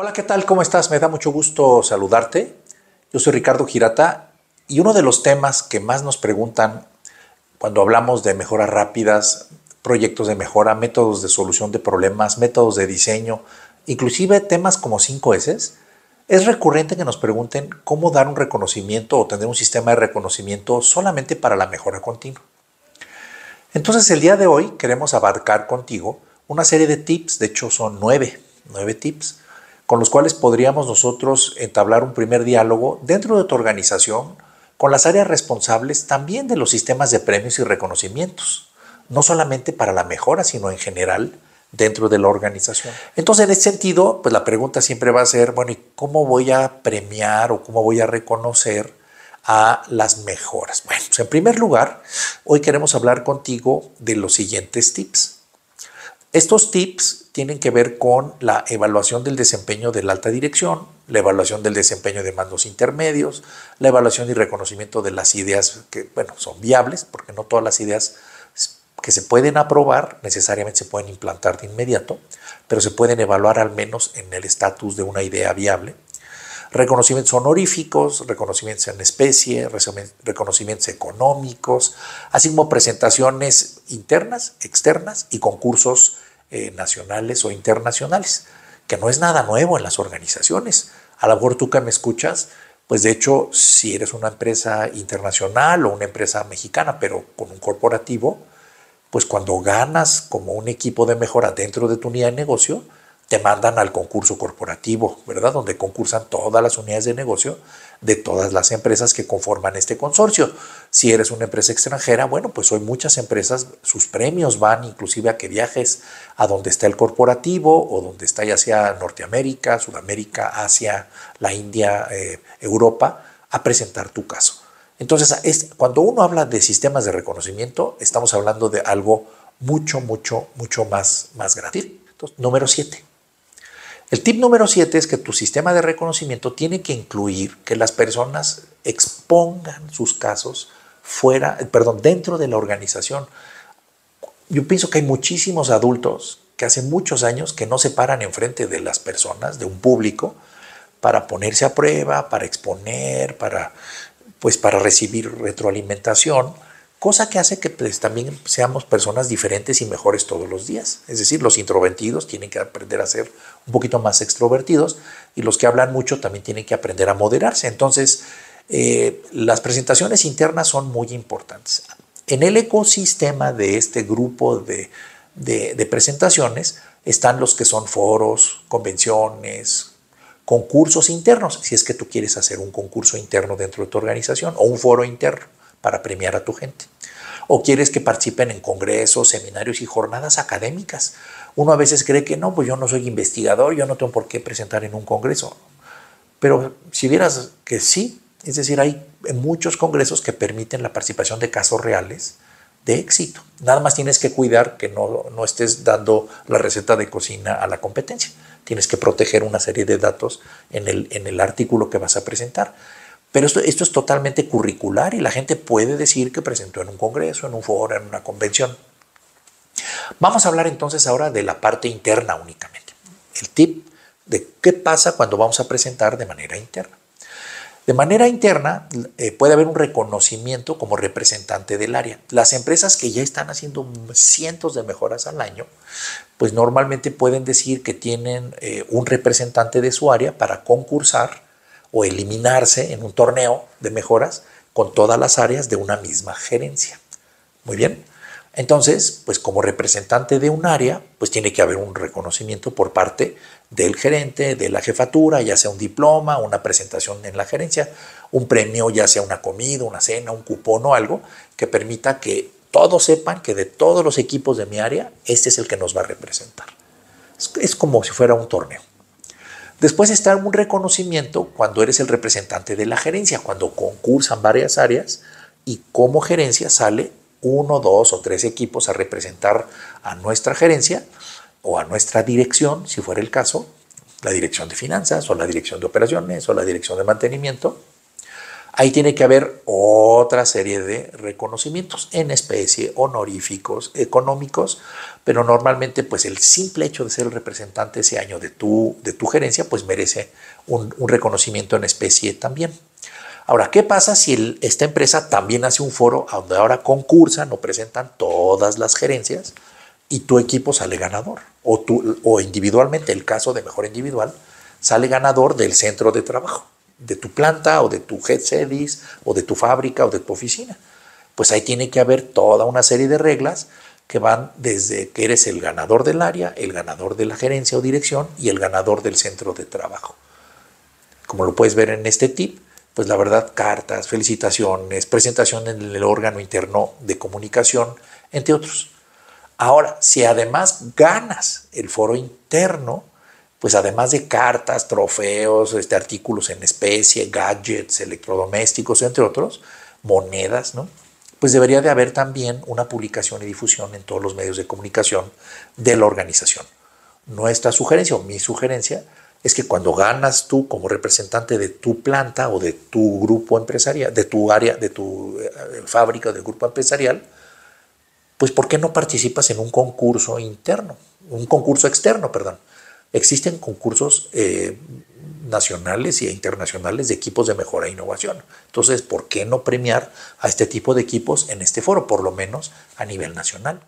Hola, ¿qué tal? ¿Cómo estás? Me da mucho gusto saludarte. Yo soy Ricardo Girata y uno de los temas que más nos preguntan cuando hablamos de mejoras rápidas, proyectos de mejora, métodos de solución de problemas, métodos de diseño, inclusive temas como 5S, es recurrente que nos pregunten cómo dar un reconocimiento o tener un sistema de reconocimiento solamente para la mejora continua. Entonces el día de hoy queremos abarcar contigo una serie de tips, de hecho son nueve, nueve tips, con los cuales podríamos nosotros entablar un primer diálogo dentro de tu organización con las áreas responsables también de los sistemas de premios y reconocimientos, no solamente para la mejora, sino en general dentro de la organización. Entonces, en ese sentido, pues la pregunta siempre va a ser, bueno, ¿y cómo voy a premiar o cómo voy a reconocer a las mejoras? Bueno, pues, en primer lugar, hoy queremos hablar contigo de los siguientes tips. Estos tips tienen que ver con la evaluación del desempeño de la alta dirección, la evaluación del desempeño de mandos intermedios, la evaluación y reconocimiento de las ideas que, bueno, son viables, porque no todas las ideas que se pueden aprobar necesariamente se pueden implantar de inmediato, pero se pueden evaluar al menos en el estatus de una idea viable. Reconocimientos honoríficos, reconocimientos en especie, reconocimientos económicos, así como presentaciones internas, externas y concursos eh, nacionales o internacionales, que no es nada nuevo en las organizaciones. A lo mejor tú que me escuchas, pues de hecho, si eres una empresa internacional o una empresa mexicana, pero con un corporativo, pues cuando ganas como un equipo de mejora dentro de tu unidad de negocio, te mandan al concurso corporativo, ¿verdad? Donde concursan todas las unidades de negocio de todas las empresas que conforman este consorcio. Si eres una empresa extranjera, bueno, pues hoy muchas empresas, sus premios van inclusive a que viajes a donde está el corporativo o donde está ya sea Norteamérica, Sudamérica, Asia, la India, eh, Europa, a presentar tu caso. Entonces, cuando uno habla de sistemas de reconocimiento, estamos hablando de algo mucho, mucho, mucho más, más número siete el tip número 7 es que tu sistema de reconocimiento tiene que incluir que las personas expongan sus casos fuera, perdón, dentro de la organización. Yo pienso que hay muchísimos adultos que hace muchos años que no se paran enfrente de las personas, de un público, para ponerse a prueba, para exponer, para pues para recibir retroalimentación cosa que hace que pues, también seamos personas diferentes y mejores todos los días. Es decir, los introvertidos tienen que aprender a ser un poquito más extrovertidos y los que hablan mucho también tienen que aprender a moderarse. Entonces, eh, las presentaciones internas son muy importantes. En el ecosistema de este grupo de presentaciones están los que son foros, convenciones, concursos internos, si es que tú quieres hacer un concurso interno dentro de tu organización o un foro interno para premiar a tu gente. O quieres que participen en congresos, seminarios y jornadas académicas. Uno a veces cree que no, pues yo no soy investigador, yo no tengo por qué presentar en un congreso. Pero si vieras que sí, es decir, hay muchos congresos que permiten la participación de casos reales de éxito. Nada más tienes que cuidar que no, no estés dando la receta de cocina a la competencia. Tienes que proteger una serie de datos en el, en el artículo que vas a presentar. Pero esto, es totalmente curricular y la gente puede decir que presentó en un congreso, en un foro, en una convención. Vamos a hablar entonces ahora de la parte interna únicamente. El tip de qué pasa cuando vamos a presentar de manera interna. De manera interna eh, puede haber un reconocimiento como representante del área. Las empresas que ya están haciendo cientos de mejoras al año, pues normalmente pueden decir que tienen eh, un representante de su área para concursar o eliminarse en un torneo de mejoras con todas las áreas de una misma gerencia. Muy bien. Entonces, pues como representante de un área, pues tiene que haber un reconocimiento por parte del gerente, de la jefatura, ya sea un diploma, una presentación en la gerencia, un premio, ya sea una comida, una cena, un cupón o algo que permita que todos sepan que de todos los equipos de mi área, este es el que nos va a representar. Es, como si fuera un torneo. Después está un reconocimiento cuando eres el representante de la gerencia, cuando concursan varias áreas y como gerencia sale uno, dos o tres equipos a representar a nuestra gerencia o a nuestra dirección, si fuera el caso, la dirección de finanzas o la dirección de operaciones o la dirección de mantenimiento, Ahí tiene que haber otra serie de reconocimientos en especie, honoríficos, económicos, pero normalmente pues el simple hecho de ser el representante ese año de tu, de tu gerencia pues merece un, reconocimiento en especie también. Ahora, ¿qué pasa si esta empresa también hace un foro donde ahora concursan o presentan todas las gerencias y tu equipo sale ganador? O, o individualmente, el caso de mejor individual, sale ganador del centro de trabajo de tu planta o de tu head service o de tu fábrica o de tu oficina. Pues ahí tiene que haber toda una serie de reglas que van desde que eres el ganador del área, el ganador de la gerencia o dirección y el ganador del centro de trabajo. Como lo puedes ver en este tip, pues la verdad, cartas, felicitaciones, presentación en el órgano interno de comunicación, entre otros. Ahora, si además ganas el foro interno, pues además de cartas, trofeos, este, artículos en especie, gadgets, electrodomésticos, entre otros, monedas, ¿no? pues debería de haber también una publicación y difusión en todos los medios de comunicación de la organización. Nuestra sugerencia o mi sugerencia es que cuando ganas tú como representante de tu planta o de tu grupo empresarial, de tu área, de tu eh, fábrica, del grupo empresarial, pues ¿por qué no participas en un concurso interno, un concurso externo, perdón? Existen concursos eh, nacionales e internacionales de equipos de mejora e innovación. Entonces, ¿por qué no premiar a este tipo de equipos en este foro, por lo menos a nivel nacional?